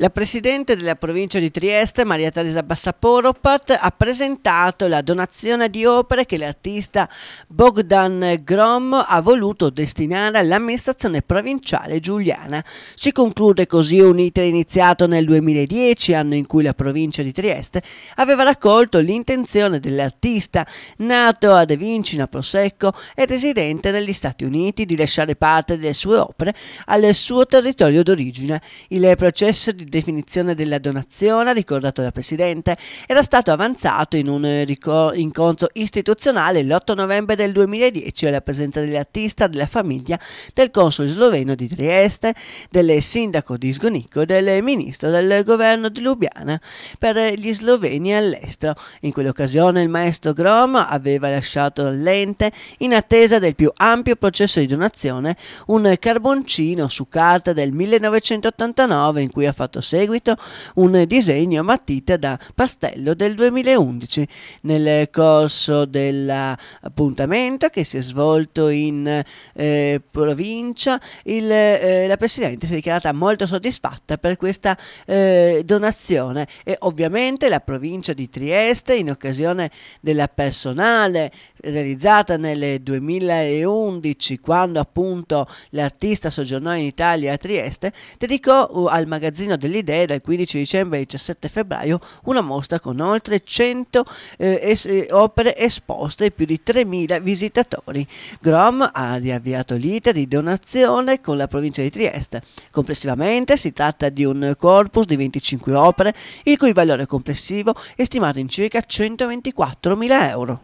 La presidente della provincia di Trieste, Maria Teresa Bassaporopat, ha presentato la donazione di opere che l'artista Bogdan Grom ha voluto destinare all'amministrazione provinciale giuliana. Si conclude così un iter iniziato nel 2010, anno in cui la provincia di Trieste aveva raccolto l'intenzione dell'artista, nato a ad Avincina Prosecco e residente negli Stati Uniti, di lasciare parte delle sue opere al suo territorio d'origine. Il processo di definizione della donazione, ricordato dal Presidente, era stato avanzato in un eh, incontro istituzionale l'8 novembre del 2010 alla presenza dell'artista, della famiglia, del console sloveno di Trieste, del sindaco di Sgonico e del ministro del governo di Lubiana per gli sloveni all'estero. In quell'occasione il maestro Grom aveva lasciato all'ente, in attesa del più ampio processo di donazione, un carboncino su carta del 1989 in cui ha fatto fatto seguito un disegno a matita da pastello del 2011. Nel corso dell'appuntamento che si è svolto in eh, provincia, il, eh, la Presidente si è dichiarata molto soddisfatta per questa eh, donazione e ovviamente la provincia di Trieste in occasione della personale realizzata nel 2011 quando appunto l'artista soggiornò in Italia a Trieste dedicò uh, al magazzino del delle idee dal 15 dicembre al 17 febbraio una mostra con oltre 100 eh, es- eh, opere esposte e più di 3.000 visitatori. Grom ha riavviato l'iter di donazione con la provincia di Trieste. Complessivamente si tratta di un corpus di 25 opere il cui valore complessivo è stimato in circa 124.000 euro.